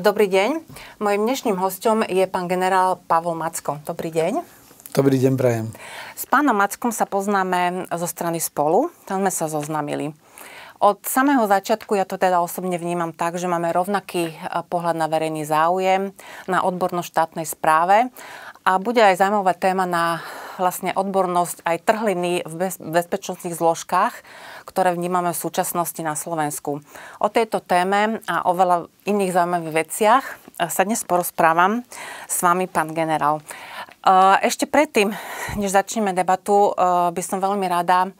Dobrý deň. Mojím dnešným hostom je pán generál Pavol Macko. Dobrý deň. Dobrý deň, Brajem. S pánom Mackom sa poznáme zo strany Spolu. Tam sme sa zoznamili. Od samého začiatku ja to teda osobne vnímam tak, že máme rovnaký e, pohľad na verejný záujem, na odbornosť štátnej správe a bude aj zaujímavá téma na e, vlastne odbornosť aj trhliny v bezpečnostných zložkách, ktoré vnímame v súčasnosti na Slovensku. O tejto téme a o veľa iných zaujímavých veciach e, sa dnes porozprávam s vami, pán generál. E, ešte predtým, než začneme debatu, e, by som veľmi rada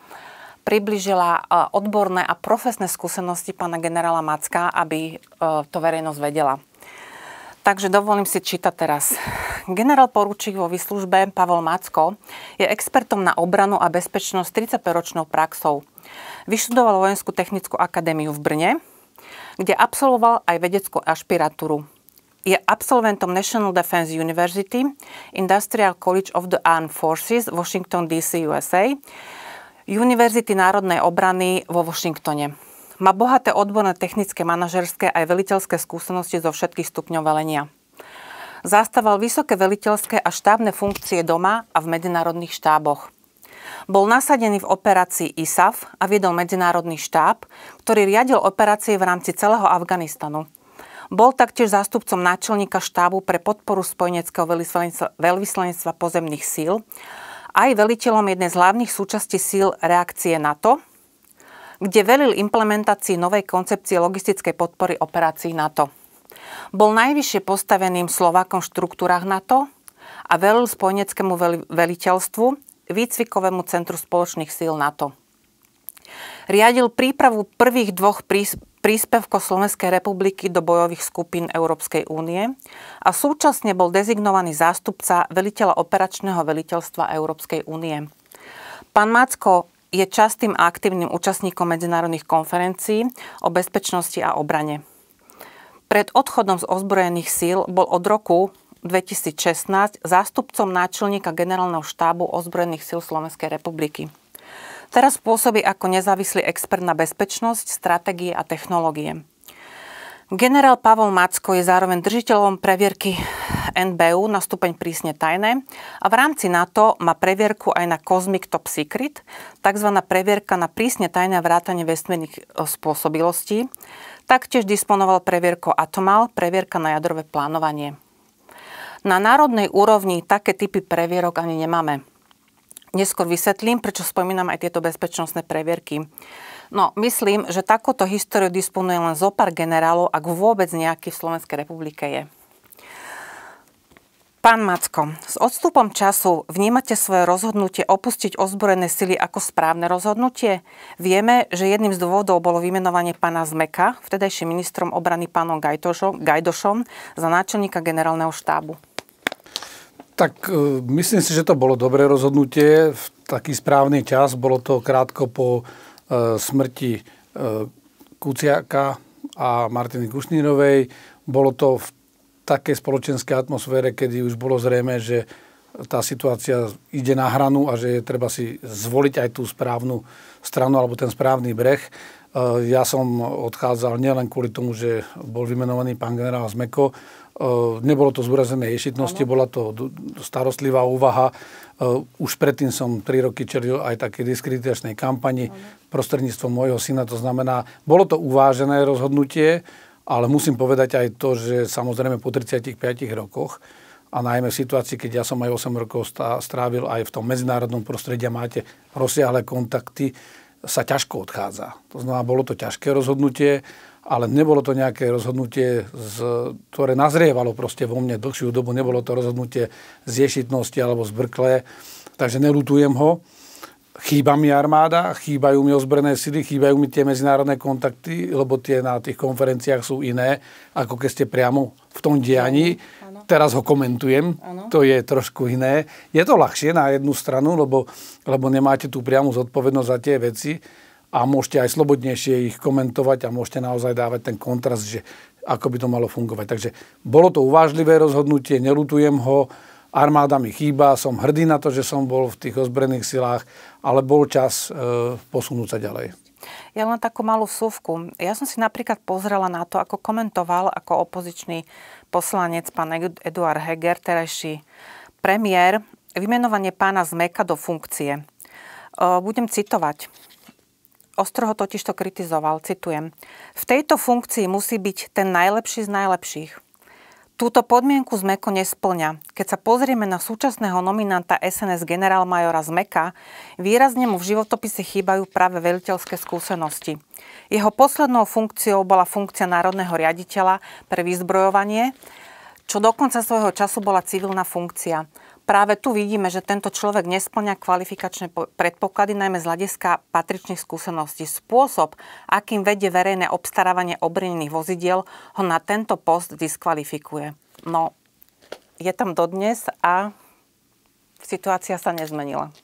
približila odborné a profesné skúsenosti pána generála Macka, aby to verejnosť vedela. Takže dovolím si čítať teraz. Generál poručík vo výslužbe Pavel Macko je expertom na obranu a bezpečnosť 35-ročnou praxou. Vyštudoval vojenskú technickú akadémiu v Brne, kde absolvoval aj vedeckú ašpiratúru. Je absolventom National Defense University, Industrial College of the Armed Forces, Washington DC, USA, Univerzity národnej obrany vo Washingtone. Má bohaté odborné technické, manažerské aj veliteľské skúsenosti zo všetkých stupňov velenia. Zastával vysoké veliteľské a štábne funkcie doma a v medzinárodných štáboch. Bol nasadený v operácii ISAF a viedol medzinárodný štáb, ktorý riadil operácie v rámci celého Afganistanu. Bol taktiež zástupcom náčelníka štábu pre podporu spojeneckého veľvyslanectva pozemných síl aj veliteľom jednej z hlavných súčastí síl reakcie NATO, kde velil implementácii novej koncepcie logistickej podpory operácií NATO. Bol najvyššie postaveným Slovákom v štruktúrach NATO a velil spojeneckému veliteľstvu výcvikovému centru spoločných síl NATO. Riadil prípravu prvých dvoch príspevkov Slovenskej republiky do bojových skupín Európskej únie a súčasne bol dezignovaný zástupca veliteľa operačného veliteľstva Európskej únie. Pán Macko je častým a aktívnym účastníkom medzinárodných konferencií o bezpečnosti a obrane. Pred odchodom z ozbrojených síl bol od roku 2016 zástupcom náčelníka generálneho štábu ozbrojených síl Slovenskej republiky. Teraz pôsobí ako nezávislý expert na bezpečnosť, stratégie a technológie. Generál Pavel Macko je zároveň držiteľom previerky NBU na stupeň prísne tajné a v rámci NATO má previerku aj na Cosmic Top Secret, tzv. previerka na prísne tajné vrátanie vesmírnych e, spôsobilostí. Taktiež disponoval previerko Atomal, previerka na jadrové plánovanie. Na národnej úrovni také typy previerok ani nemáme. Neskôr vysvetlím, prečo spomínam aj tieto bezpečnostné previerky. No, myslím, že takúto históriu disponuje len zo pár generálov, ak vôbec nejaký v Slovenskej republike je. Pán Macko, s odstupom času vnímate svoje rozhodnutie opustiť ozbrojené sily ako správne rozhodnutie? Vieme, že jedným z dôvodov bolo vymenovanie pána Zmeka, vtedajším ministrom obrany pánom Gajdošom za náčelníka generálneho štábu. Tak e, myslím si, že to bolo dobré rozhodnutie v taký správny čas. Bolo to krátko po e, smrti e, Kuciaka a Martiny Kušnírovej. Bolo to v takej spoločenskej atmosfére, kedy už bolo zrejme, že tá situácia ide na hranu a že je treba si zvoliť aj tú správnu stranu alebo ten správny breh. Eh, ja som odchádzal nielen kvôli tomu, že bol vymenovaný pán generál Zmeko, eh, nebolo to zúrazené ješitnosti, bola to starostlivá úvaha. Eh, už predtým som tri roky čelil aj také diskreditačnej kampani prostredníctvom môjho syna. To znamená, bolo to uvážené rozhodnutie, ale musím povedať aj to, že samozrejme po 35 rokoch a najmä v situácii, keď ja som aj 8 rokov strávil aj v tom medzinárodnom prostredí a máte rozsiahle kontakty, sa ťažko odchádza. To znamená, bolo to ťažké rozhodnutie, ale nebolo to nejaké rozhodnutie, z, ktoré nazrievalo proste vo mne dlhšiu dobu. Nebolo to rozhodnutie z ješitnosti alebo z brkle, takže nelutujem ho. Chýba mi armáda, chýbajú mi ozbrojené sily, chýbajú mi tie medzinárodné kontakty, lebo tie na tých konferenciách sú iné, ako keď ste priamo v tom dianí Teraz ho komentujem, ano. to je trošku iné. Je to ľahšie na jednu stranu, lebo, lebo nemáte tú priamu zodpovednosť za tie veci a môžete aj slobodnejšie ich komentovať a môžete naozaj dávať ten kontrast, že ako by to malo fungovať. Takže bolo to uvážlivé rozhodnutie, nelutujem ho, armáda mi chýba, som hrdý na to, že som bol v tých ozbrojených silách, ale bol čas e, posunúť sa ďalej. Ja len takú malú súvku. Ja som si napríklad pozrela na to, ako komentoval ako opozičný poslanec pán Eduard Heger, terajší premiér, vymenovanie pána Zmeka do funkcie. Budem citovať. Ostro ho totiž to kritizoval, citujem. V tejto funkcii musí byť ten najlepší z najlepších. Túto podmienku Zmeko nesplňa. Keď sa pozrieme na súčasného nominanta SNS generálmajora Zmeka, výrazne mu v životopise chýbajú práve veliteľské skúsenosti. Jeho poslednou funkciou bola funkcia národného riaditeľa pre vyzbrojovanie, čo do konca svojho času bola civilná funkcia. Práve tu vidíme, že tento človek nesplňa kvalifikačné predpoklady, najmä z hľadiska patričných skúseností. Spôsob, akým vedie verejné obstarávanie obrnených vozidiel, ho na tento post diskvalifikuje. No, je tam dodnes a situácia sa nezmenila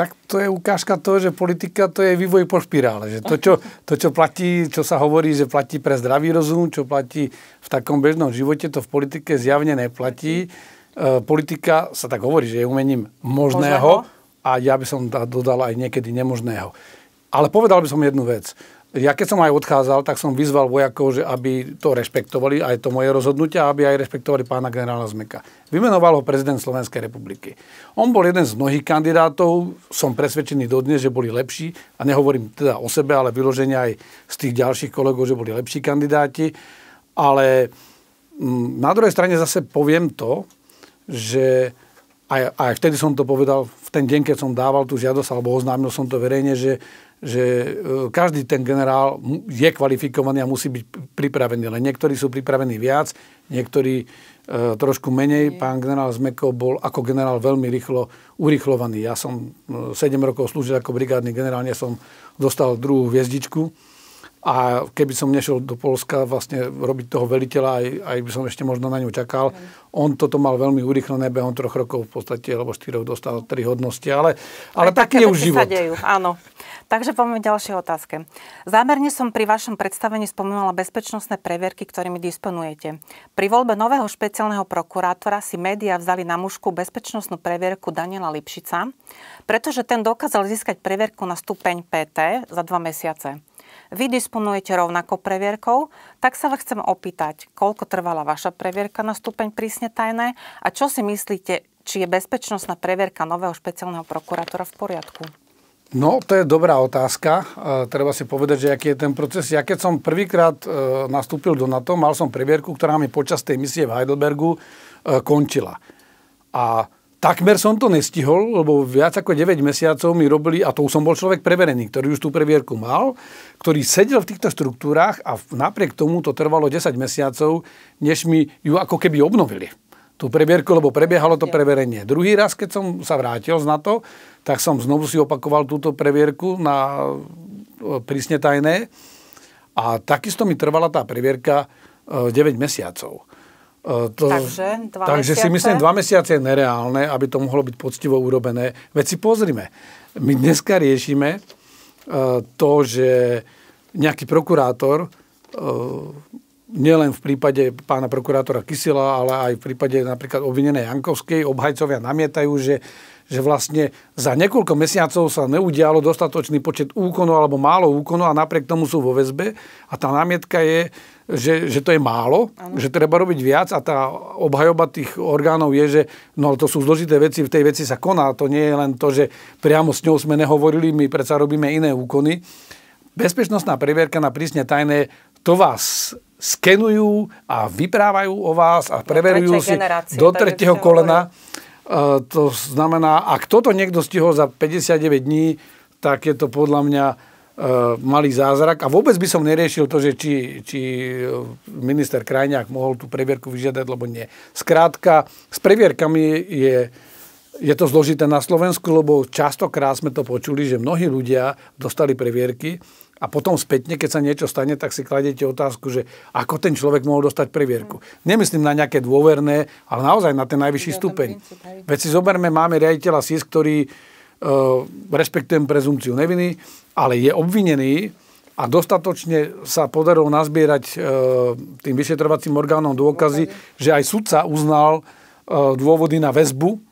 tak to je ukážka toho, že politika to je vývoj po špirále. Že to, čo, to, čo platí, čo sa hovorí, že platí pre zdravý rozum, čo platí v takom bežnom živote, to v politike zjavne neplatí. E, politika sa tak hovorí, že je umením možného, možného. a ja by som dodal aj niekedy nemožného. Ale povedal by som jednu vec ja keď som aj odchádzal, tak som vyzval vojakov, že aby to rešpektovali, aj to moje rozhodnutie, aby aj rešpektovali pána generála Zmeka. Vymenoval ho prezident Slovenskej republiky. On bol jeden z mnohých kandidátov, som presvedčený dodnes, že boli lepší, a nehovorím teda o sebe, ale vyloženia aj z tých ďalších kolegov, že boli lepší kandidáti. Ale mm, na druhej strane zase poviem to, že aj, aj vtedy som to povedal, v ten deň, keď som dával tú žiadosť, alebo oznámil som to verejne, že že e, každý ten generál je kvalifikovaný a musí byť pripravený. Len niektorí sú pripravení viac, niektorí e, trošku menej. Pán generál Zmeko bol ako generál veľmi rýchlo urychlovaný. Ja som 7 e, rokov slúžil ako brigádny generál, ja som dostal druhú hviezdičku. A keby som nešiel do Polska vlastne robiť toho veliteľa, aj, aj by som ešte možno na ňu čakal. On toto mal veľmi urychlené behom troch rokov v podstate, alebo štyroch dostal tri hodnosti. Ale, ale aj také je už život. Sa dejú, áno. Takže poďme ďalšie otázke. Zámerne som pri vašom predstavení spomínala bezpečnostné previerky, ktorými disponujete. Pri voľbe nového špeciálneho prokurátora si médiá vzali na mužku bezpečnostnú previerku Daniela Lipšica, pretože ten dokázal získať previerku na stupeň PT za dva mesiace. Vy disponujete rovnakou previerkou, tak sa vás chcem opýtať, koľko trvala vaša previerka na stupeň prísne tajné a čo si myslíte, či je bezpečnostná previerka nového špeciálneho prokurátora v poriadku? No, to je dobrá otázka. E, treba si povedať, že aký je ten proces. Ja keď som prvýkrát e, nastúpil do NATO, mal som previerku, ktorá mi počas tej misie v Heidelbergu e, končila. A takmer som to nestihol, lebo viac ako 9 mesiacov mi robili, a to už som bol človek preverený, ktorý už tú previerku mal, ktorý sedel v týchto štruktúrách a napriek tomu to trvalo 10 mesiacov, než mi ju ako keby obnovili tú prebierku, lebo prebiehalo to preverenie. Druhý raz, keď som sa vrátil z NATO, tak som znovu si opakoval túto prebierku na e, prísne tajné a takisto mi trvala tá prebierka 9 e, mesiacov. E, to, takže dva takže mesiace? si myslím, dva mesiace je nereálne, aby to mohlo byť poctivo urobené. Veď si pozrime, my dneska riešime to, že nejaký prokurátor nielen v prípade pána prokurátora Kysila, ale aj v prípade napríklad obvinenej Jankovskej obhajcovia namietajú, že, že vlastne za niekoľko mesiacov sa neudialo dostatočný počet úkonov alebo málo úkonov a napriek tomu sú vo väzbe. A tá námietka je, že, že to je málo, ano. že treba robiť viac a tá obhajoba tých orgánov je, že no ale to sú zložité veci, v tej veci sa koná. To nie je len to, že priamo s ňou sme nehovorili, my predsa robíme iné úkony. Bezpečnostná previerka na prísne tajné, to vás skenujú a vyprávajú o vás a preverujú do si do tretieho kolena. to znamená, ak toto niekto stihol za 59 dní, tak je to podľa mňa e, malý zázrak. A vôbec by som neriešil to, že či, či e, minister Krajňák mohol tú previerku vyžiadať, lebo nie. Skrátka, s previerkami je, je to zložité na Slovensku, lebo častokrát sme to počuli, že mnohí ľudia dostali previerky a potom spätne, keď sa niečo stane, tak si kladete otázku, že ako ten človek mohol dostať previerku. Nemyslím na nejaké dôverné, ale naozaj na ten najvyšší stupeň. Veď si zoberme, máme riaditeľa SIS, ktorý, e, respektujem prezumciu neviny, ale je obvinený a dostatočne sa podarilo nazbierať e, tým vyšetrovacím orgánom dôkazy, že aj sudca uznal e, dôvody na väzbu,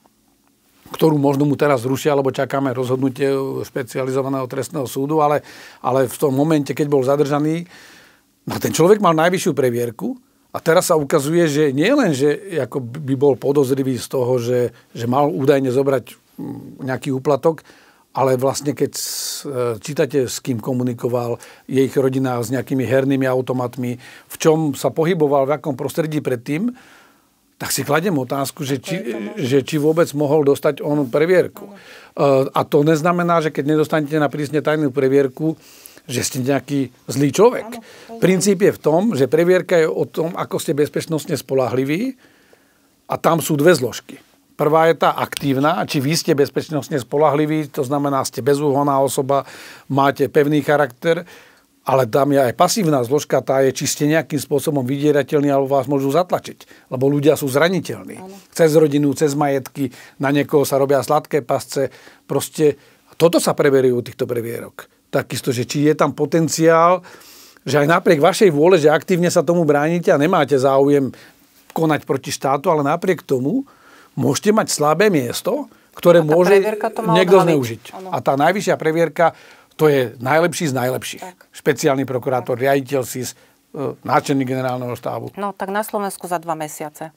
ktorú možno mu teraz zrušia, lebo čakáme rozhodnutie e, špecializovaného trestného súdu, ale, ale v tom momente, keď bol zadržaný, no ten človek mal najvyššiu previerku a teraz sa ukazuje, že nie len, že ako by bol podozrivý z toho, že, že mal údajne zobrať mm, nejaký úplatok, ale vlastne keď e, čítate, s kým komunikoval, je ich rodina s nejakými hernými automatmi, v čom sa pohyboval, v akom prostredí predtým, tak si kladem otázku, že či, že či vôbec mohol dostať on previerku. Eh, a to neznamená, že keď nedostanete na prísne tajnú previerku, že ste nejaký zlý človek. Princíp je v tom, že previerka je o tom, ako ste bezpečnostne spolahliví a tam sú dve zložky. Prvá je tá aktívna, či vy ste bezpečnostne spolahliví, to znamená, ste bezúhoná osoba, máte pevný charakter ale tam je aj pasívna zložka, tá je, či ste nejakým spôsobom vydierateľní, alebo vás môžu zatlačiť. Lebo ľudia sú zraniteľní. Ano. Cez rodinu, cez majetky, na niekoho sa robia sladké pasce. Proste toto sa preberie u týchto previerok. Takisto, že či je tam potenciál, že aj napriek vašej vôle, že aktívne sa tomu bránite a nemáte záujem konať proti štátu, ale napriek tomu môžete mať slabé miesto, ktoré môže niekto zneužiť. Ano. A tá najvyššia previerka to je najlepší z najlepších. Tak. Špeciálny prokurátor, tak. riaditeľ SIS, e, náčelník generálneho štábu. No tak na Slovensku za dva mesiace.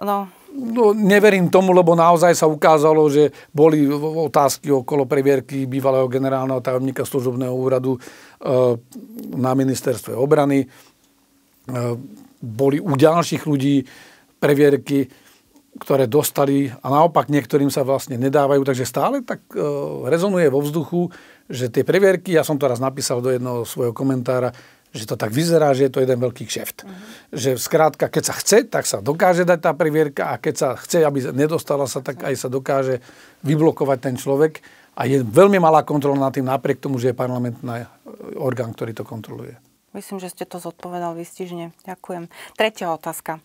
No. no neverím tomu, lebo naozaj sa ukázalo, že boli otázky okolo previerky bývalého generálneho tajomníka služobného úradu e, na ministerstve obrany. E, boli u ďalších ľudí previerky, ktoré dostali a naopak niektorým sa vlastne nedávajú. Takže stále tak rezonuje vo vzduchu, že tie previerky, ja som to raz napísal do jednoho svojho komentára, že to tak vyzerá, že je to jeden veľký kšeft. Uh-huh. Že skrátka, keď sa chce, tak sa dokáže dať tá previerka a keď sa chce, aby nedostala sa, tak aj sa dokáže vyblokovať ten človek. A je veľmi malá kontrola nad tým, napriek tomu, že je parlamentný orgán, ktorý to kontroluje. Myslím, že ste to zodpovedal výstižne. Ďakujem. Tretia otázka.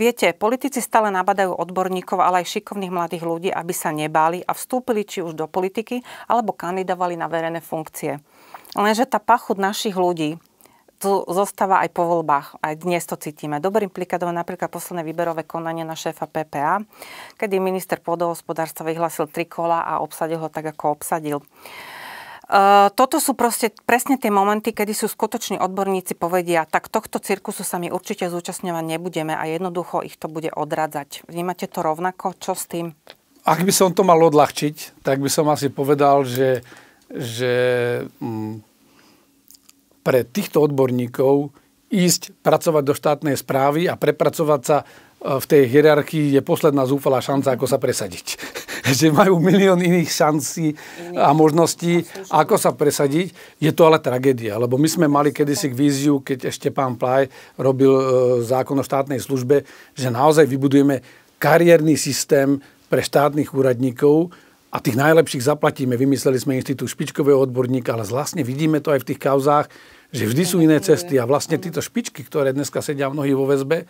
Viete, politici stále nabadajú odborníkov, ale aj šikovných mladých ľudí, aby sa nebáli a vstúpili či už do politiky, alebo kandidovali na verejné funkcie. Lenže tá pachuť našich ľudí, tu zostáva aj po voľbách. Aj dnes to cítime. Dobrým príkladom je napríklad posledné výberové konanie na šéfa PPA, kedy minister pôdohospodárstva vyhlasil tri kola a obsadil ho tak, ako obsadil. Eh, toto sú proste presne tie momenty, kedy sú skutoční odborníci povedia, tak tohto cirkusu sa my určite zúčastňovať nebudeme a jednoducho ich to bude odradzať. Vnímate to rovnako? Čo s tým? Ak by som to mal odľahčiť, tak by som asi povedal, že, že mm, pre týchto odborníkov ísť pracovať do štátnej správy a prepracovať sa eh, v tej hierarchii je posledná zúfalá šanca, ako sa presadiť. že majú milión iných šancí a možností, ako sa presadiť. Je to ale tragédia, lebo my sme mali kedysi k víziu, keď ešte pán Plaj robil e, zákon o štátnej službe, že naozaj vybudujeme kariérny systém pre štátnych úradníkov, a tých najlepších zaplatíme. Vymysleli sme inštitút špičkového odborníka, ale vlastne vidíme to aj v tých kauzách, že vždy sú iné cesty a vlastne títo špičky, ktoré dneska sedia mnohí vo väzbe,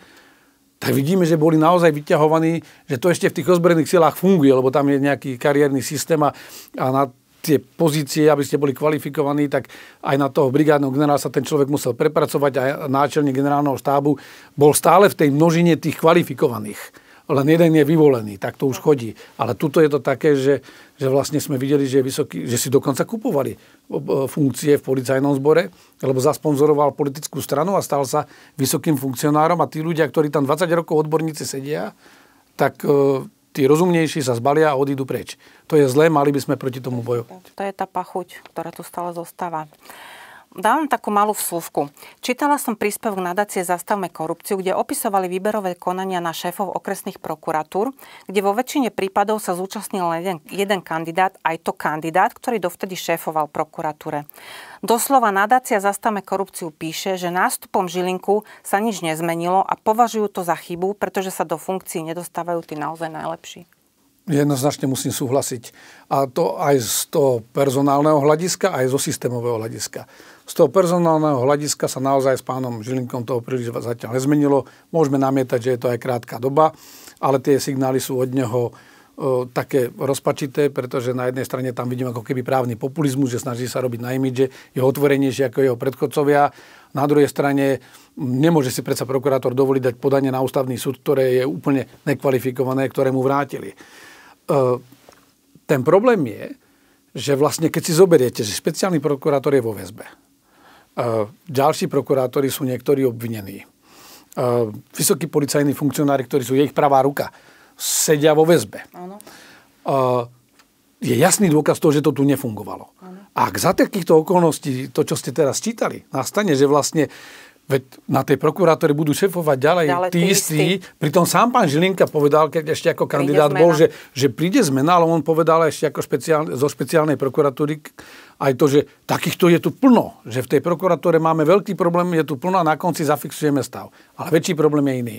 tak vidíme, že boli naozaj vyťahovaní, že to ešte v tých ozbrojených silách funguje, lebo tam je nejaký kariérny systém a, a na tie pozície, aby ste boli kvalifikovaní, tak aj na toho brigádneho generála sa ten človek musel prepracovať a náčelník generálneho štábu bol stále v tej množine tých kvalifikovaných. Len jeden je vyvolený, tak to už chodí. Ale tuto je to také, že, že vlastne sme videli, že, vysoký, že si dokonca kupovali funkcie v policajnom zbore, lebo zasponzoroval politickú stranu a stal sa vysokým funkcionárom a tí ľudia, ktorí tam 20 rokov odborníci sedia, tak e, tí rozumnejší sa zbalia a odídu preč. To je zlé, mali by sme proti tomu bojovať. To je tá pachuť, ktorá tu stále zostáva. Dávam takú malú vsúvku. Čítala som príspevok nadácie Zastavme korupciu, kde opisovali výberové konania na šéfov okresných prokuratúr, kde vo väčšine prípadov sa zúčastnil len jeden, jeden kandidát, aj to kandidát, ktorý dovtedy šéfoval prokuratúre. Doslova nadácia Zastavme korupciu píše, že nástupom Žilinku sa nič nezmenilo a považujú to za chybu, pretože sa do funkcií nedostávajú tí naozaj najlepší. Jednoznačne musím súhlasiť. A to aj z toho personálneho hľadiska, aj zo systémového hľadiska z toho personálneho hľadiska sa naozaj s pánom Žilinkom toho príliš zatiaľ nezmenilo. Môžeme namietať, že je to aj krátka doba, ale tie signály sú od neho e, také rozpačité, pretože na jednej strane tam vidím ako keby právny populizmus, že snaží sa robiť na imidže, je otvorenejšie ako jeho predchodcovia. Na druhej strane nemôže si predsa prokurátor dovoliť dať podanie na ústavný súd, ktoré je úplne nekvalifikované, ktoré mu vrátili. E, ten problém je, že vlastne keď si zoberiete, že špeciálny prokurátor je vo väzbe, Eh, ďalší prokurátori sú niektorí obvinení. Eh, vysokí policajní funkcionári, ktorí sú ich pravá ruka, sedia vo väzbe. Áno. Eh, je jasný dôkaz toho, že to tu nefungovalo. Áno. Ak za takýchto okolností, to, čo ste teraz čítali, nastane, že vlastne Veď na tej prokurátore budú šefovať ďalej, ďalej tí istí. Pritom sám pán Žilinka povedal, keď ešte ako kandidát bol, že, že príde zmena, ale on povedal ešte ako špeciál, zo špeciálnej prokuratúry aj to, že takýchto je tu plno. Že v tej prokuratúre máme veľký problém, je tu plno a na konci zafixujeme stav. Ale väčší problém je iný.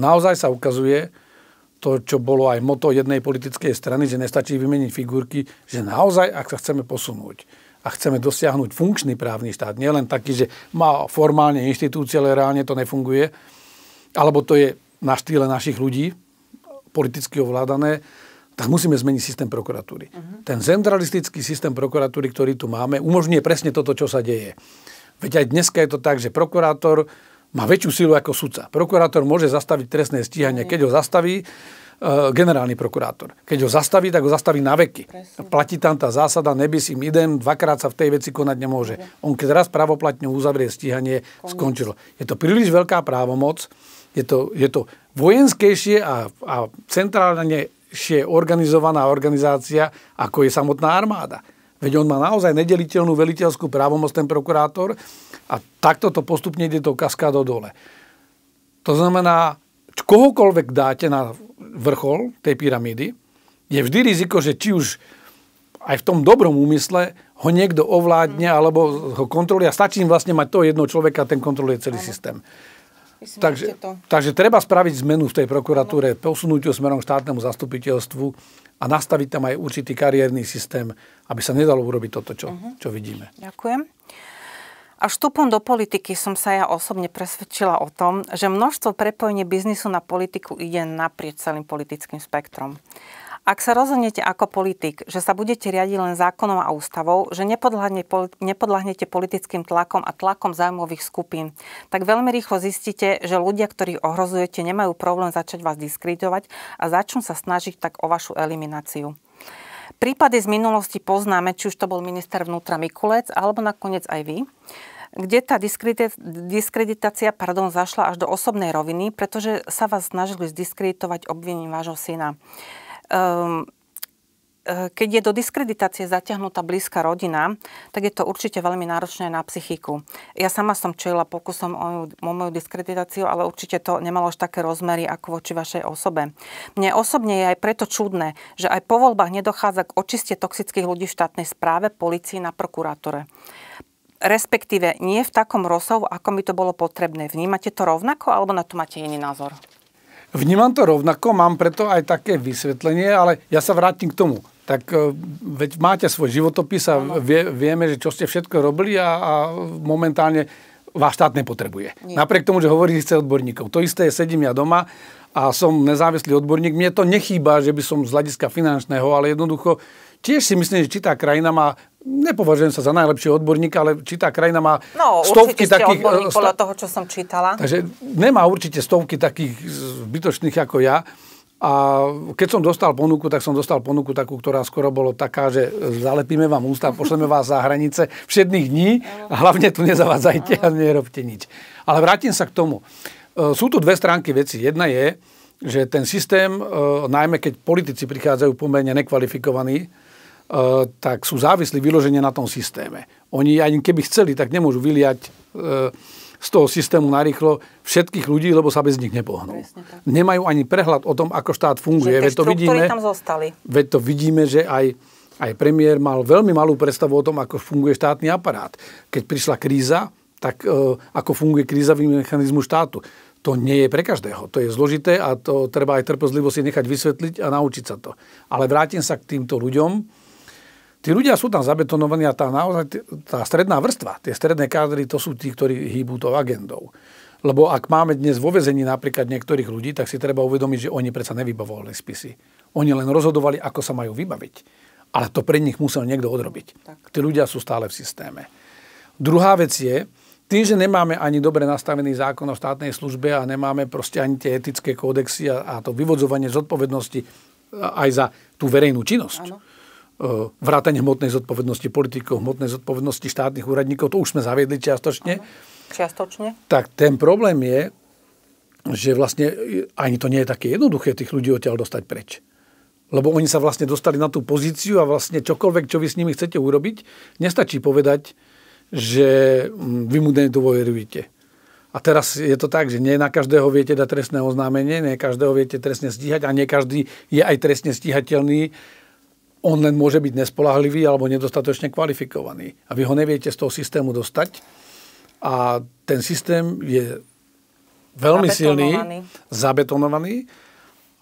Naozaj sa ukazuje, to, čo bolo aj moto jednej politickej strany, že nestačí vymeniť figurky, že naozaj, ak sa chceme posunúť, a chceme dosiahnuť funkčný právny štát, nielen taký, že má formálne inštitúcie, ale reálne to nefunguje, alebo to je na štýle našich ľudí, politicky ovládané, tak musíme zmeniť systém prokuratúry. Uh-huh. Ten centralistický systém prokuratúry, ktorý tu máme, umožňuje presne toto, čo sa deje. Veď aj dneska je to tak, že prokurátor má väčšiu silu ako sudca. Prokurátor môže zastaviť trestné stíhanie. Keď ho zastaví, Eh, generálny prokurátor. Keď ho zastaví, tak ho zastaví na veky. Presne. Platí tam tá zásada nebis im idem, dvakrát sa v tej veci konať nemôže. On keď raz pravoplatne uzavrie stíhanie, Koniec. skončilo. Je to príliš veľká právomoc, je to, je to vojenskejšie a, a centrálnejšie organizovaná organizácia, ako je samotná armáda. Veď on má naozaj nedeliteľnú veliteľskú právomoc, ten prokurátor, a takto to postupne ide to kaskádo dole. To znamená, kohokoľvek dáte na vrchol tej pyramídy, je vždy riziko, že či už aj v tom dobrom úmysle ho niekto ovládne mhm. alebo ho kontroluje. A stačí im vlastne mať toho jednoho človeka, a ten kontroluje celý ano. systém. Myslím, takže, to... takže treba spraviť zmenu v tej prokuratúre, no. posunúť ju smerom štátnemu zastupiteľstvu a nastaviť tam aj určitý kariérny systém, aby sa nedalo urobiť toto, čo, uh-huh. čo vidíme. Ďakujem. A vstupom do politiky som sa ja osobne presvedčila o tom, že množstvo prepojenie biznisu na politiku ide naprieč celým politickým spektrom. Ak sa rozhodnete ako politik, že sa budete riadiť len zákonom a ústavou, že nepodľahnete politickým tlakom a tlakom zájmových skupín, tak veľmi rýchlo zistíte, že ľudia, ktorých ohrozujete, nemajú problém začať vás diskreditovať a začnú sa snažiť tak o vašu elimináciu. Prípady z minulosti poznáme, či už to bol minister vnútra Mikulec, alebo nakoniec aj vy kde tá diskreditácia pardon, zašla až do osobnej roviny, pretože sa vás snažili zdiskreditovať obvinením vášho syna. Um, keď je do diskreditácie zatiahnutá blízka rodina, tak je to určite veľmi náročné na psychiku. Ja sama som čelila pokusom o, o moju diskreditáciu, ale určite to nemalo až také rozmery ako voči vašej osobe. Mne osobne je aj preto čudné, že aj po voľbách nedochádza k očiste toxických ľudí v štátnej správe, policii na prokurátore respektíve nie v takom rozsahu, ako by to bolo potrebné. Vnímate to rovnako, alebo na to máte iný názor? Vnímam to rovnako, mám preto aj také vysvetlenie, ale ja sa vrátim k tomu. Tak e, veď máte svoj životopis a vie, vieme, že čo ste všetko robili a, a momentálne váš štát nepotrebuje. Nie. Napriek tomu, že hovorí chce odborníkov. To isté je, sedím ja doma a som nezávislý odborník. Mne to nechýba, že by som z hľadiska finančného, ale jednoducho tiež si myslím, že či tá krajina má nepovažujem sa za najlepšieho odborníka, ale či tá krajina má no, stovky takých... No, podľa toho, čo som čítala. Takže nemá určite stovky takých zbytočných ako ja. A keď som dostal ponuku, tak som dostal ponuku takú, ktorá skoro bolo taká, že zalepíme vám ústa, pošleme vás za hranice všetných dní a hlavne tu nezavádzajte a nerobte nič. Ale vrátim sa k tomu. E, sú tu dve stránky veci. Jedna je, že ten systém, e, najmä keď politici prichádzajú pomerne nekvalifikovaní, E, tak sú závislí vyloženie na tom systéme. Oni ani keby chceli, tak nemôžu vyliať e, z toho systému narýchlo všetkých ľudí, lebo sa bez nich nepohnú. Nemajú ani prehľad o tom, ako štát funguje. Veď to, vidíme, tam zostali. veď to vidíme, že aj, aj premiér mal veľmi malú predstavu o tom, ako funguje štátny aparát. Keď prišla kríza, tak e, ako funguje krízový mechanizmu štátu. To nie je pre každého. To je zložité a to treba aj trpezlivo si nechať vysvetliť a naučiť sa to. Ale vrátim sa k týmto ľuďom, Tí ľudia sú tam zabetonovaní a tá, naozaj, tá stredná vrstva, tie stredné kádry, to sú tí, ktorí hýbu tou agendou. Lebo ak máme dnes vo vezení napríklad niektorých ľudí, tak si treba uvedomiť, že oni predsa nevybavovali spisy. Oni len rozhodovali, ako sa majú vybaviť. Ale to pre nich musel niekto odrobiť. Tak. Tí ľudia sú stále v systéme. Druhá vec je, tým, že nemáme ani dobre nastavený zákon o štátnej službe a nemáme proste ani tie etické kódexy a, a to vyvodzovanie zodpovednosti e, aj za tú verejnú činnosť, ano. E, vrátanie hmotnej zodpovednosti politikov, hmotnej zodpovednosti štátnych úradníkov, to už sme zaviedli čiastočne. Aha. Čiastočne. Tak ten problém je, že vlastne ani to nie je také jednoduché tých ľudí odtiaľ dostať preč. Lebo oni sa vlastne dostali na tú pozíciu a vlastne čokoľvek, čo vy s nimi chcete urobiť, nestačí povedať, že mm, vy mu nedôverujete. A teraz je to tak, že nie na každého viete dať trestné oznámenie, nie každého viete trestne stíhať a nie každý je aj trestne stíhateľný on len môže byť nespolahlivý alebo nedostatočne kvalifikovaný. A vy ho neviete z toho systému dostať. A ten systém je veľmi zabetonovaný. silný, zabetonovaný.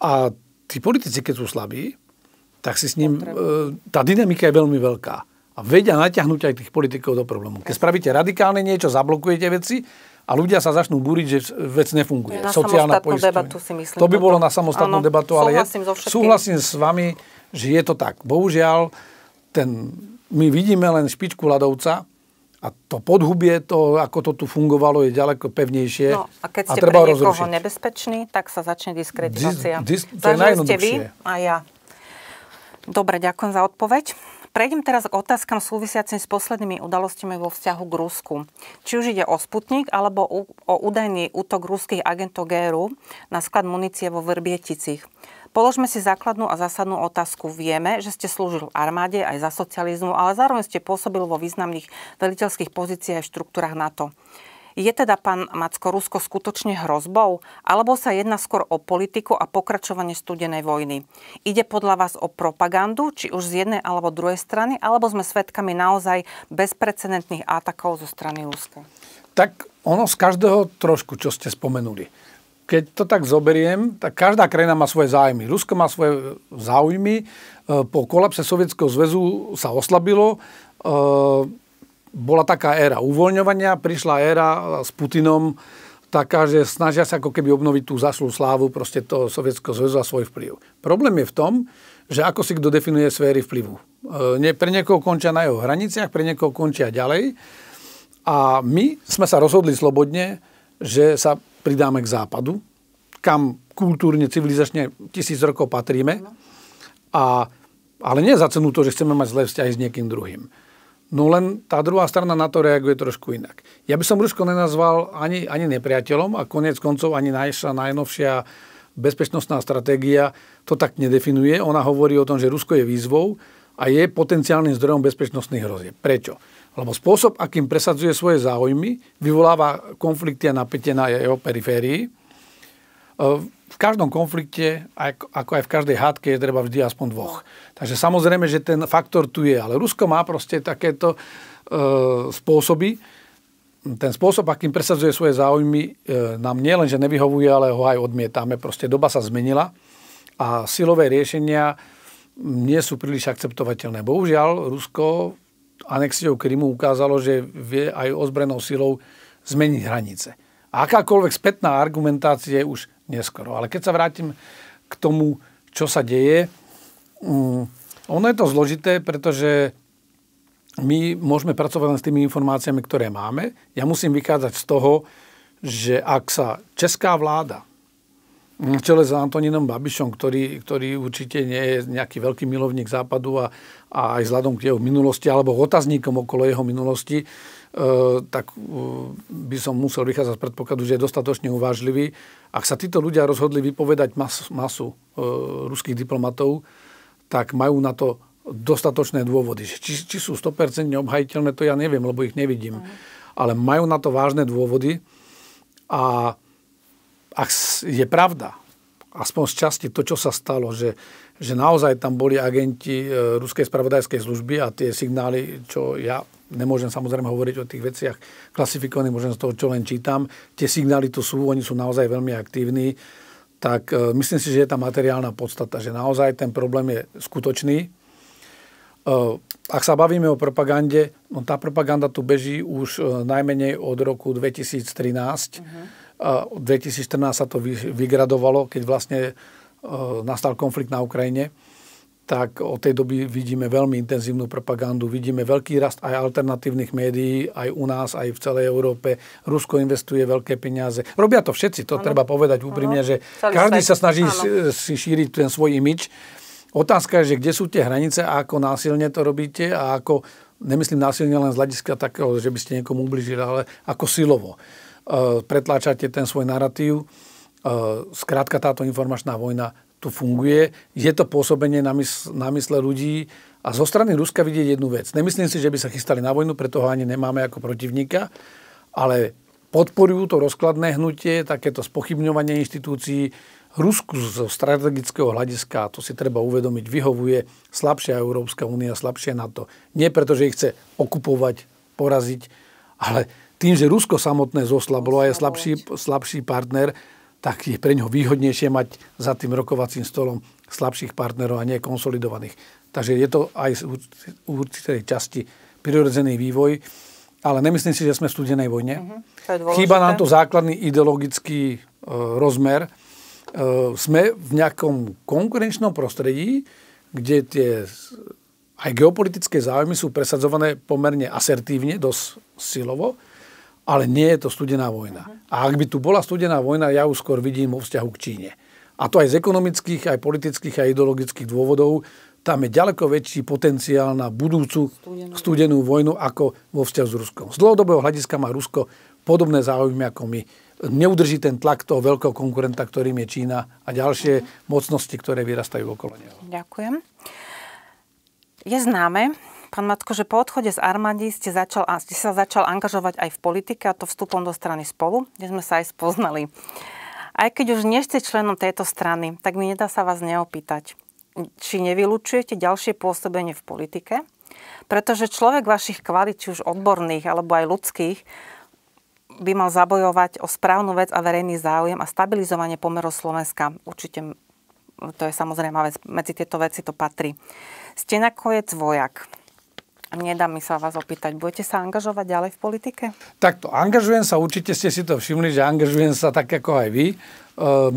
A tí politici, keď sú slabí, tak si s ním... E, tá dynamika je veľmi veľká. A vedia natiahnuť aj tých politikov do problému. Keď spravíte radikálne niečo, zablokujete veci, a ľudia sa začnú búriť, že vec nefunguje. Na Sociálna debatu si myslím. To by bolo na samostatnú ano, debatu, ale súhlasím, ja, so súhlasím s vami, že je to tak. Bohužiaľ, ten, my vidíme len špičku ľadovca a to podhubie, to, ako to tu fungovalo, je ďaleko pevnejšie. No, a keď ste a treba pre niekoho rozrušiť. nebezpečný, tak sa začne diskreditácia. Dis, dis, to je ste vy a ja. Dobre, ďakujem za odpoveď. Prejdem teraz k otázkam súvisiacim s poslednými udalostiami vo vzťahu k Rusku. Či už ide o Sputnik alebo o údajný útok ruských agentov GRU na sklad munície vo Vrbieticich. Položme si základnú a zásadnú otázku. Vieme, že ste slúžil v armáde aj za socializmu, ale zároveň ste pôsobil vo významných veliteľských pozíciách v štruktúrach NATO. Je teda, pán Macko, Rusko skutočne hrozbou? Alebo sa jedná skôr o politiku a pokračovanie studenej vojny? Ide podľa vás o propagandu, či už z jednej alebo druhej strany, alebo sme svedkami naozaj bezprecedentných atakov zo strany Ruska? Tak ono z každého trošku, čo ste spomenuli keď to tak zoberiem, tak každá krajina má svoje zájmy. Rusko má svoje e, záujmy. E, po kolapse Sovietskeho zväzu sa oslabilo. E, bola taká éra uvoľňovania, prišla éra s Putinom taká, že snažia sa ako keby obnoviť tú zaslú slávu proste toho Sovietského zväzu a svoj vplyv. Problém je v tom, že ako si kto definuje sféry vplyvu. Pre niekoho končia na jeho hraniciach, pre niekoho končia ďalej. A my sme sa rozhodli slobodne, že sa pridáme k západu, kam kultúrne, civilizačne tisíc rokov patríme. A, ale nie za cenu to, že chceme mať zlé vzťahy s niekým druhým. No len tá druhá strana na to reaguje trošku inak. Ja by som Rusko nenazval ani, ani nepriateľom a konec koncov ani najša, najnovšia bezpečnostná stratégia to tak nedefinuje. Ona hovorí o tom, že Rusko je výzvou a je potenciálnym zdrojom bezpečnostných hrozieb. Prečo? Lebo spôsob, akým presadzuje svoje záujmy, vyvoláva konflikty a napätie na jeho periférii. E, v každom konflikte, ako aj v každej hádke, je treba vždy aspoň dvoch. Takže samozrejme, že ten faktor tu je. Ale Rusko má proste takéto e, spôsoby. Ten spôsob, akým presadzuje svoje záujmy, e, nám nie len že nevyhovuje, ale ho aj odmietame. Proste doba sa zmenila a silové riešenia nie sú príliš akceptovateľné. Bohužiaľ, Rusko anexiou Krymu ukázalo, že vie aj ozbrojenou silou zmeniť hranice. A akákoľvek spätná argumentácia je už neskoro. Ale keď sa vrátim k tomu, čo sa deje, um, ono je to zložité, pretože my môžeme pracovať len s tými informáciami, ktoré máme. Ja musím vychádzať z toho, že ak sa česká vláda v čele s Antonínom Babišom, ktorý, ktorý určite nie je nejaký veľký milovník západu a, a aj vzhľadom k jeho minulosti alebo otazníkom okolo jeho minulosti, e, tak e, by som musel vychádzať z predpokladu, že je dostatočne uvážlivý. Ak sa títo ľudia rozhodli vypovedať mas, masu e, ruských diplomatov, tak majú na to dostatočné dôvody. Či, či sú 100% obhajiteľné, to ja neviem, lebo ich nevidím. Ale majú na to vážne dôvody a ak je pravda, aspoň z časti to, čo sa stalo, že, že naozaj tam boli agenti e, Ruskej spravodajskej služby a tie signály, čo ja nemôžem samozrejme hovoriť o tých veciach klasifikovaných, môžem z toho, čo len čítam, tie signály tu sú, oni sú naozaj veľmi aktívni, tak e, myslím si, že je tá materiálna podstata, že naozaj ten problém je skutočný. E, ak sa bavíme o propagande, no tá propaganda tu beží už najmenej od roku 2013. Uh-huh mhm. A 2014 sa to vygradovalo, keď vlastne e, nastal konflikt na Ukrajine, tak od tej doby vidíme veľmi intenzívnu propagandu, vidíme veľký rast aj alternatívnych médií, aj u nás, aj v celej Európe. Rusko investuje veľké peniaze. Robia to všetci, to ano. treba povedať úprimne, ano. že Celý každý svet. sa snaží ano. si šíriť ten svoj imič. Otázka je, že kde sú tie hranice a ako násilne to robíte a ako, nemyslím násilne len z hľadiska takého, že by ste niekomu ubližili, ale ako silovo. E, pretláčate ten svoj narratív. E, skrátka táto informačná vojna tu funguje. Je to pôsobenie na, mys- na mysle ľudí a zo strany Ruska vidieť jednu vec. Nemyslím si, že by sa chystali na vojnu, preto ho ani nemáme ako protivníka, ale podporujú to rozkladné hnutie, takéto spochybňovanie inštitúcií. Rusku zo strategického hľadiska, to si treba uvedomiť, vyhovuje slabšia Európska únia, slabšie NATO. Nie preto, že ich chce okupovať, poraziť, ale tým, že Rusko samotné zoslablo a je slabší, slabší partner, tak je pre ňoho výhodnejšie mať za tým rokovacím stolom slabších partnerov a nie konsolidovaných. Takže je to aj z určitej časti prirodzený vývoj, ale nemyslím si, že sme v studenej vojne. Uh-huh. Chýba nám to základný ideologický e, rozmer. E, sme v nejakom konkurenčnom prostredí, kde tie aj geopolitické záujmy sú presadzované pomerne asertívne, dosť silovo ale nie je to studená vojna. A ak by tu bola studená vojna, ja ju skôr vidím vo vzťahu k Číne. A to aj z ekonomických, aj politických, aj ideologických dôvodov. Tam je ďaleko väčší potenciál na budúcu studenú, studenú vojnu ako vo vzťahu s Ruskom. Z dlhodobého hľadiska má Rusko podobné záujmy ako my. Neudrží ten tlak toho veľkého konkurenta, ktorým je Čína a ďalšie mhm. mocnosti, ktoré vyrastajú okolo neho. Ďakujem. Je známe, Pán Macko, že po odchode z armády ste, začal, ste sa začal angažovať aj v politike a to vstupom do strany spolu, kde sme sa aj spoznali. Aj keď už nie ste členom tejto strany, tak mi nedá sa vás neopýtať, či nevylučujete ďalšie pôsobenie v politike, pretože človek vašich kvalit, či už odborných alebo aj ľudských, by mal zabojovať o správnu vec a verejný záujem a stabilizovanie pomerov Slovenska. Určite to je samozrejme vec, medzi tieto veci to patrí. Ste nakoniec vojak. A nedá mi sa vás opýtať, budete sa angažovať ďalej v politike? Takto, angažujem sa, určite ste si to všimli, že angažujem sa tak ako aj vy, e,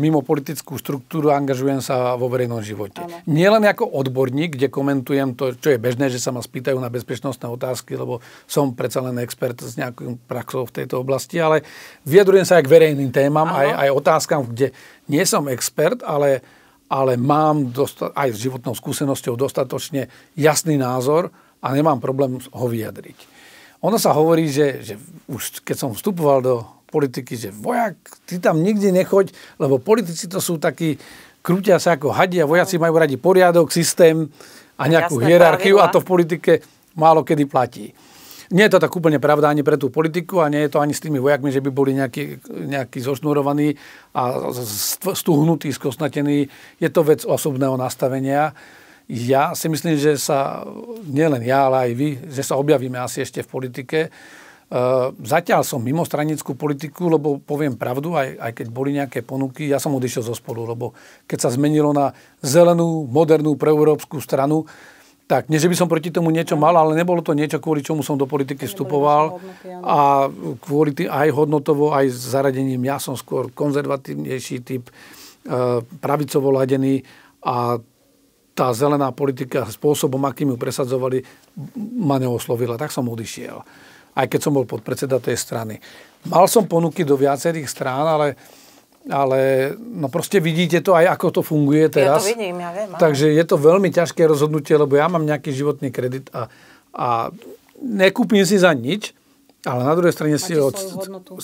mimo politickú štruktúru angažujem sa vo verejnom živote. Ano. Nielen ako odborník, kde komentujem to, čo je bežné, že sa ma spýtajú na bezpečnostné otázky, lebo som predsa len expert s nejakým praxou v tejto oblasti, ale vyjadrujem sa aj k verejným témam, aj, aj otázkam, kde nie som expert, ale ale mám dosta- aj s životnou skúsenosťou dostatočne jasný názor, a nemám problém ho vyjadriť. Ono sa hovorí, že, že už keď som vstupoval do politiky, že vojak, ty tam nikdy nechoď, lebo politici to sú takí, krútia sa ako hadia, vojaci majú radi poriadok, systém a nejakú Jasné, hierarchiu pravidla. a to v politike málo kedy platí. Nie je to tak úplne pravda ani pre tú politiku a nie je to ani s tými vojakmi, že by boli nejakí, nejakí zošnurovaní a stuhnutí, skosnatení. Je to vec osobného nastavenia ja si myslím, že sa, nielen ja, ale aj vy, že sa objavíme asi ešte v politike. E, zatiaľ som mimo stranickú politiku, lebo poviem pravdu, aj, aj keď boli nejaké ponuky, ja som odišiel zo spolu, lebo keď sa zmenilo na zelenú, modernú, preeurópsku stranu, tak, nie, že by som proti tomu niečo mal, ale nebolo to niečo, kvôli čomu som do politiky vstupoval. A kvôli tý, aj hodnotovo, aj zaradením, ja som skôr konzervatívnejší typ, e, pravicovo ladený a tá zelená politika spôsobom, akým ju presadzovali, ma neoslovila. Tak som odišiel. Aj keď som bol podpredseda tej strany. Mal som ponuky do viacerých strán, ale, ale no proste vidíte to aj, ako to funguje teraz. Ja to vidím, ja viem. Takže je to veľmi ťažké rozhodnutie, lebo ja mám nejaký životný kredit a, a nekúpim si za nič, ale na druhej strane si ho,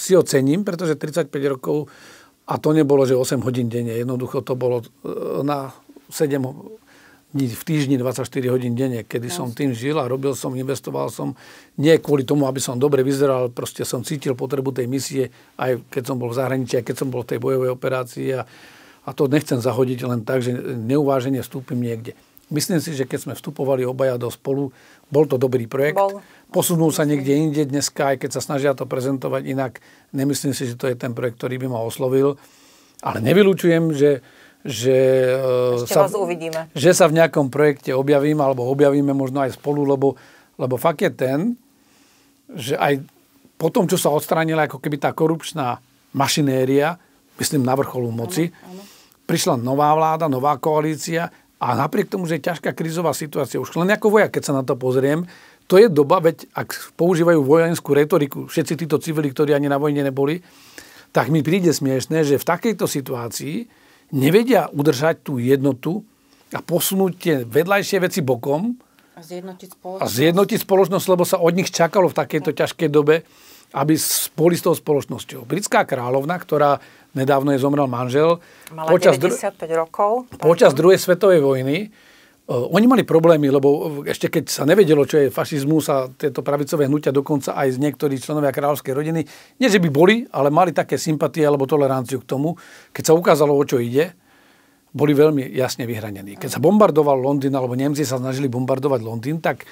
si ho cením, pretože 35 rokov a to nebolo, že 8 hodín denne. Jednoducho to bolo e, na 7 v týždni 24 hodín denne, kedy yes. som tým žil a robil som, investoval som nie kvôli tomu, aby som dobre vyzeral, proste som cítil potrebu tej misie, aj keď som bol v zahraničí, aj keď som bol v tej bojovej operácii a, a to nechcem zahodiť len tak, že neuváženie vstúpim niekde. Myslím si, že keď sme vstupovali obaja do spolu, bol to dobrý projekt. Bol. Posunul sa niekde inde dneska, aj keď sa snažia to prezentovať inak. Nemyslím si, že to je ten projekt, ktorý by ma oslovil. Ale nevylučujem, že že, e, sa, vás uvidíme. že sa v nejakom projekte objavím, alebo objavíme možno aj spolu, lebo, lebo fakt je ten, že aj po tom, čo sa odstránila ako keby tá korupčná mašinéria, myslím na vrcholu moci, ano, ano. prišla nová vláda, nová koalícia a napriek tomu, že je ťažká krizová situácia, už len ako vojak, keď sa na to pozriem, to je doba, veď ak používajú vojenskú retoriku všetci títo civili, ktorí ani na vojne neboli, tak mi príde smiešné, že v takejto situácii nevedia udržať tú jednotu a posunúť tie vedľajšie veci bokom a zjednotiť spoločnosť, a zjednotiť spoločnosť lebo sa od nich čakalo v takejto ťažkej dobe, aby boli s tou spoločnosťou. Britská kráľovna, ktorá nedávno je zomrel manžel, Mala počas, 95 dru- rokov, počas druhej svetovej vojny Eh, oni mali problémy, lebo ešte keď sa nevedelo, čo je fašizmus a tieto pravicové hnutia dokonca aj z niektorí členovia kráľovskej rodiny, nie že by boli, ale mali také sympatie alebo toleranciu k tomu, keď sa ukázalo, o čo ide, boli veľmi jasne vyhranení. Keď sa bombardoval Londýn, alebo Nemci sa snažili bombardovať Londýn, tak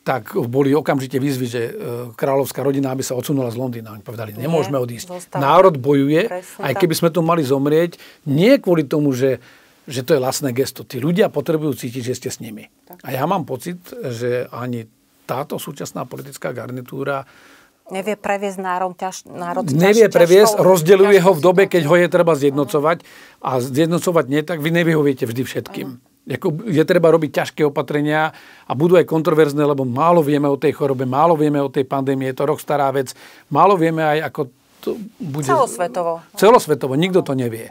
tak boli okamžite výzvy, že eh, kráľovská rodina, aby sa odsunula z Londýna. Oni povedali, nemôžeme odísť. Národ bojuje, aj keby sme tu mali zomrieť, nie kvôli tomu, že že to je vlastné gesto. Tí ľudia potrebujú cítiť, že ste s nimi. Tak. A ja mám pocit, že ani táto súčasná politická garnitúra eh, Nevie previesť národ, ťaž, národ Nevie previesť, ťažkou, rozdeľuje ťažkou, ho v dobe, keď ho je treba zjednocovať. Uh-huh. A zjednocovať nie tak, vy nevyhoviete vždy všetkým. Uh-huh. Jako, je treba robiť ťažké opatrenia a budú aj kontroverzné, lebo málo vieme o tej chorobe, málo vieme o tej pandémii, je to rok stará vec, málo vieme aj, ako to bude... Celosvetovo. Celosvetovo, nikto to nevie.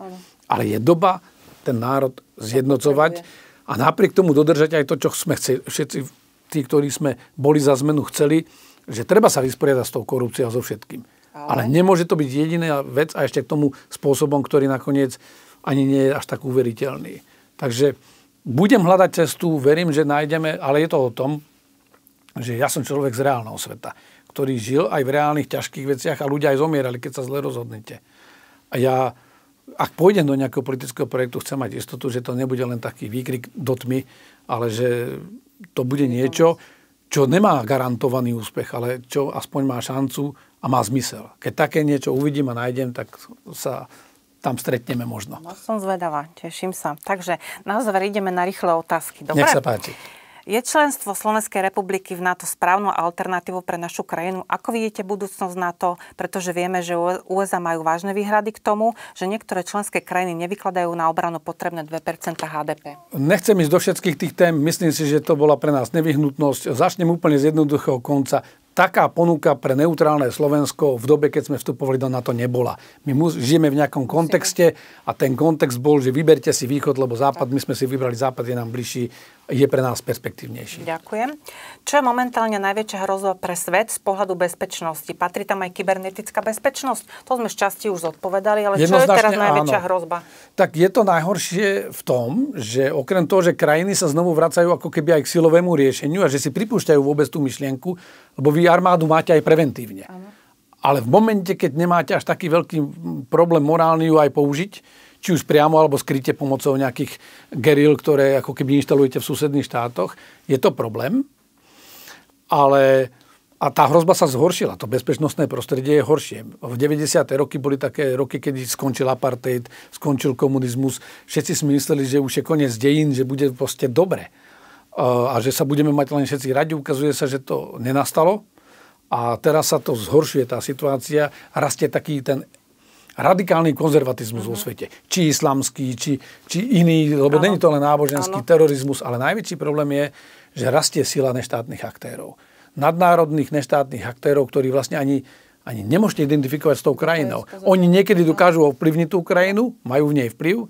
Ale je doba ten národ zjednocovať a napriek tomu dodržať aj to, čo sme chceli, všetci tí, ktorí sme boli za zmenu, chceli, že treba sa vysporiadať s tou korupciou a so všetkým. Ale... Ale nemôže to byť jediná vec a ešte k tomu spôsobom, ktorý nakoniec ani nie je až tak uveriteľný. Takže budem hľadať cestu, verím, že nájdeme, ale je to o tom, že ja som človek z reálneho sveta, ktorý žil aj v reálnych ťažkých veciach a ľudia aj zomierali, keď sa zle rozhodnete. A ja ak pôjdem do nejakého politického projektu, chcem mať istotu, že to nebude len taký výkrik do tmy, ale že to bude niečo, čo nemá garantovaný úspech, ale čo aspoň má šancu a má zmysel. Keď také niečo uvidím a nájdem, tak sa tam stretneme možno. No, som zvedavá, teším sa. Takže na záver ideme na rýchle otázky. Dobre? Nech sa páči. Je členstvo Slovenskej republiky v NATO správnou alternatívou pre našu krajinu? Ako vidíte budúcnosť NATO? Pretože vieme, že USA majú vážne výhrady k tomu, že niektoré členské krajiny nevykladajú na obranu potrebné 2 HDP. Nechcem ísť do všetkých tých tém. Myslím si, že to bola pre nás nevyhnutnosť. Začnem úplne z jednoduchého konca taká ponuka pre neutrálne Slovensko v dobe, keď sme vstupovali do NATO, nebola. My žijeme v nejakom kontexte a ten kontext bol, že vyberte si východ, lebo západ, my sme si vybrali západ, je nám bližší, je pre nás perspektívnejší. Ďakujem. Čo je momentálne najväčšia hrozba pre svet z pohľadu bezpečnosti? Patrí tam aj kybernetická bezpečnosť? To sme z časti už zodpovedali, ale čo je teraz najväčšia áno. hrozba? Tak je to najhoršie v tom, že okrem toho, že krajiny sa znovu vracajú ako keby aj k silovému riešeniu a že si pripúšťajú vôbec tú myšlienku, lebo vy armádu máte aj preventívne. Áno. Ale v momente, keď nemáte až taký veľký problém morálny ju aj použiť, či už priamo alebo skryte pomocou nejakých geril, ktoré ako keby inštalujete v susedných štátoch. Je to problém, ale a tá hrozba sa zhoršila. To bezpečnostné prostredie je horšie. V 90. roky boli také roky, keď skončil apartheid, skončil komunizmus. Všetci si mysleli, že už je koniec dejín, že bude proste dobre. A že sa budeme mať len všetci radi. Ukazuje sa, že to nenastalo. A teraz sa to zhoršuje, tá situácia. Rastie taký ten radikálny konzervatizmus uh-huh. vo mhm. svete. Či islamský, či, či iný, lebo není to len náboženský ano. terorizmus, ale najväčší problém je, že rastie sila neštátnych aktérov. Nadnárodných neštátnych aktérov, ktorí vlastne ani ani nemôžete identifikovať s tou krajinou. Oni niekedy mhm. dokážu ovplyvniť tú krajinu, majú v nej vplyv,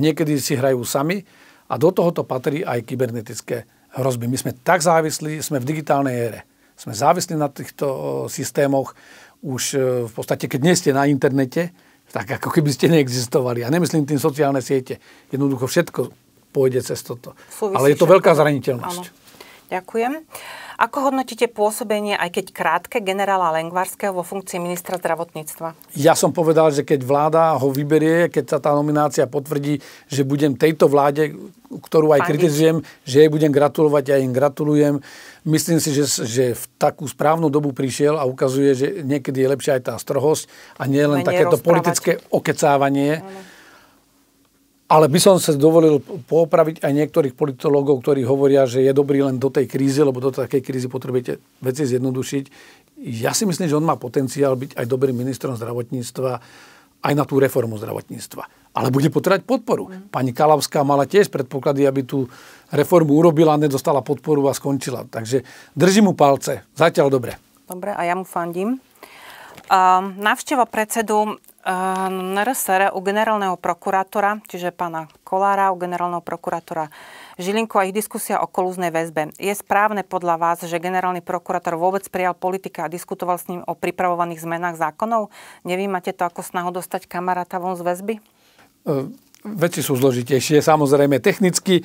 niekedy si hrajú sami a do tohoto patrí aj kybernetické hrozby. My sme tak závislí, sme v digitálnej ére. Sme závislí na týchto systémoch, už e, v podstate, keď nie ste na internete, tak ako keby ste neexistovali. A nemyslím tým sociálne siete. Jednoducho všetko pôjde cez toto. Súvisí Ale je to všetko. veľká zraniteľnosť. Áno. Ďakujem. Ako hodnotíte pôsobenie, aj keď krátke, generála Lengvarského vo funkcii ministra zdravotníctva? Ja som povedal, že keď vláda ho vyberie, keď sa tá nominácia potvrdí, že budem tejto vláde, ktorú aj Pani. kritizujem, že jej budem gratulovať, ja im gratulujem. Myslím si, že, že v takú správnu dobu prišiel a ukazuje, že niekedy je lepšia aj tá strohosť a nie len takéto politické okecávanie. Mm. Ale by som sa dovolil poopraviť aj niektorých politológov, ktorí hovoria, že je dobrý len do tej krízy, lebo do takej krízy potrebujete veci zjednodušiť. Ja si myslím, že on má potenciál byť aj dobrým ministrom zdravotníctva, aj na tú reformu zdravotníctva. Ale bude potrebať podporu. Mhm. Pani Kalavská mala tiež predpoklady, aby tú reformu urobila, nedostala podporu a skončila. Takže držím mu palce. Zatiaľ dobre. Dobre, a ja mu fandím. Uh, Návšteva predsedu NRSR u generálneho prokurátora, čiže pána Kolára, u generálneho prokurátora Žilinko a ich diskusia o kolúznej väzbe. Je správne podľa vás, že generálny prokurátor vôbec prijal politika a diskutoval s ním o pripravovaných zmenách zákonov? Nevímate to ako snahu dostať kamaráta von z väzby? veci sú zložitejšie. Samozrejme, technicky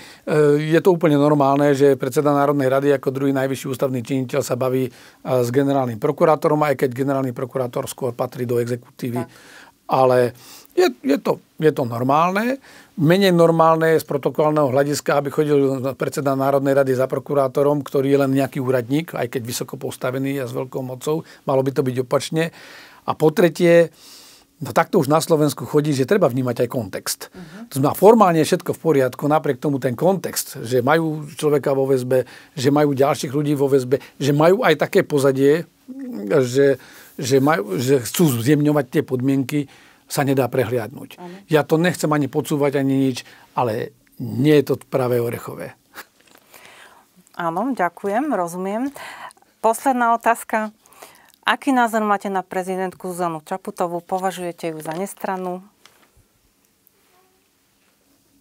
je to úplne normálne, že predseda Národnej rady ako druhý najvyšší ústavný činiteľ sa baví s generálnym prokurátorom, aj keď generálny prokurátor skôr patrí do exekutívy tak ale je, je, to, je to normálne. Menej normálne je z protokolného hľadiska, aby chodil predseda Národnej rady za prokurátorom, ktorý je len nejaký úradník, aj keď vysoko postavený a s veľkou mocou. Malo by to byť opačne. A po tretie, No takto už na Slovensku chodí, že treba vnímať aj kontext. Uh-huh. To znamená, formálne je všetko v poriadku, napriek tomu ten kontext, že majú človeka vo väzbe, že majú ďalších ľudí vo väzbe, že majú aj také pozadie, že že, majú, že chcú zjemňovať tie podmienky, sa nedá prehliadnúť. Ano. Ja to nechcem ani podsúvať, ani nič, ale nie je to práve orechové. Áno, ďakujem, rozumiem. Posledná otázka. Aký názor máte na prezidentku Zuzanu Čaputovú? Považujete ju za nestranu.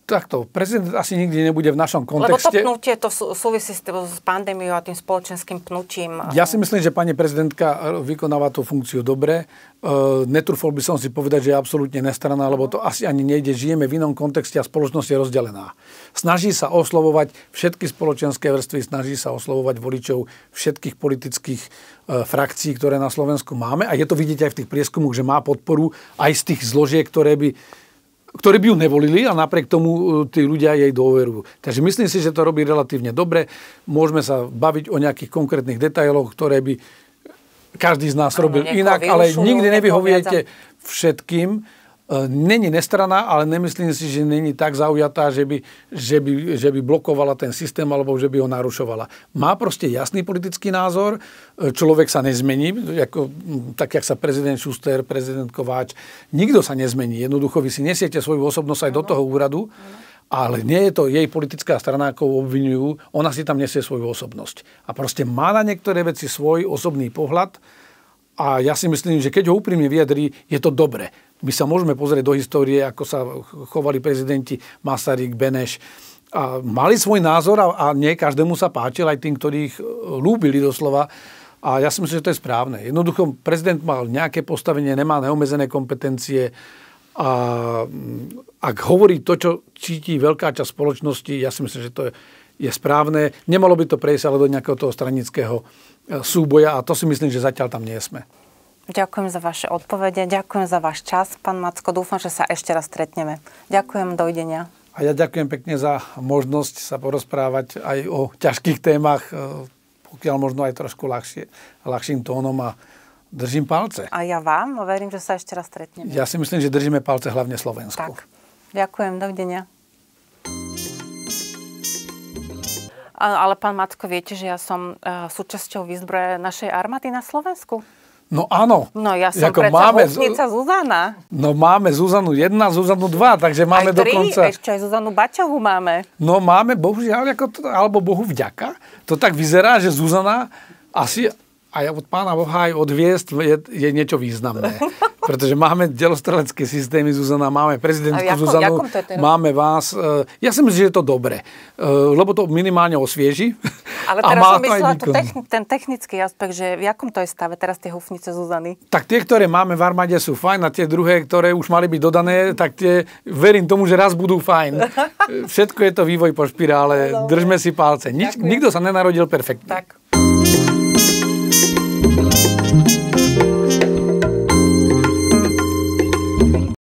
Takto, prezident asi nikdy nebude v našom kontexte. Lebo to pnutie to súvisí s, s pandémiou a tým spoločenským pnutím. Ja si myslím, že pani prezidentka vykonáva tú funkciu dobre. Uh, netrúfol by som si povedať, že je absolútne nestraná, lebo to asi ani nejde. Žijeme v inom kontexte a spoločnosť je rozdelená. Snaží sa oslovovať všetky spoločenské vrstvy, snaží sa oslovovať voličov všetkých politických e, frakcií, ktoré na Slovensku máme. A je to vidieť aj v tých prieskumoch, že má podporu aj z tých zložiek, ktoré by ktorí by ju nevolili a napriek tomu e, tí ľudia jej dôverujú. Takže myslím si, že to robí relatívne dobre. Môžeme sa baviť o nejakých konkrétnych detailoch, ktoré by každý z nás robil inak, ale nikdy nevyhoviete všetkým. E, není nestraná, ale nemyslím si, že není tak zaujatá, že by, že, by, že by blokovala ten systém alebo že by ho narušovala. Má proste jasný politický názor, e, človek sa nezmení, ako, tak jak sa prezident Šuster, prezident Kováč, nikto sa nezmení. Jednoducho vy si nesiete svoju osobnosť aj do toho úradu, ale nie je to jej politická strana, ako obvinujú, ona si tam nesie svoju osobnosť. A proste má na niektoré veci svoj osobný pohľad, a ja si myslím, že keď ho úprimne vyjadrí, je to dobre. My sa môžeme pozrieť do histórie, ako sa chovali prezidenti Masaryk, Beneš, a mali svoj názor a, a nie každému sa páčil, aj tým, ktorí ich lúbili e, doslova. A ja si myslím, že to je správne. Jednoducho, prezident mal nejaké postavenie, nemá neomezené kompetencie a mm, ak hovorí to, čo cíti veľká časť spoločnosti, ja si myslím, že to je, je správne. Nemalo by to prejsť ale do nejakého toho stranického e, súboja a to si myslím, že zatiaľ tam nie sme. Ďakujem za vaše odpovede, ďakujem za váš čas. Pán Macko, dúfam, že sa ešte raz stretneme. Ďakujem, dojdenia. A ja ďakujem pekne za možnosť sa porozprávať aj o ťažkých témach, e, pokiaľ možno aj trošku ľahšie, ľahším tónom a držím palce. A ja vám, a no verím, že sa ešte raz stretneme. Ja si myslím, že držíme palce hlavne Slovensku. Tak. Ďakujem, dovidenia. Ale pán Macko, viete, že ja som e, súčasťou výzbroje našej armády na Slovensku? No áno. No ja som ako máme hudnica Zuzana. No máme Zuzanu 1, Zuzanu 2, takže máme aj 3, dokonca... Aj ešte aj Zuzanu Baťovu máme. No máme, bohužiaľ, ako to, alebo Bohu vďaka, to tak vyzerá, že Zuzana asi a od pána Boha, aj od hviezd je, je niečo významné. Pretože máme delostrelecké systémy, Zuzana, máme prezidentku jakom, Zuzanu, jakom ten... máme vás. E, ja si myslím, že je to dobre, e, lebo to minimálne osvieži. Ale teraz som myslela to techn- ten technický aspekt, že v jakom to je stave teraz tie hufnice Zuzany? Tak tie, ktoré máme v armáde, sú fajn a tie druhé, ktoré už mali byť dodané, tak tie verím tomu, že raz budú fajn. Všetko je to vývoj po špirále, držme si palce. Nik- nikto sa nenarodil perfektne. Tak.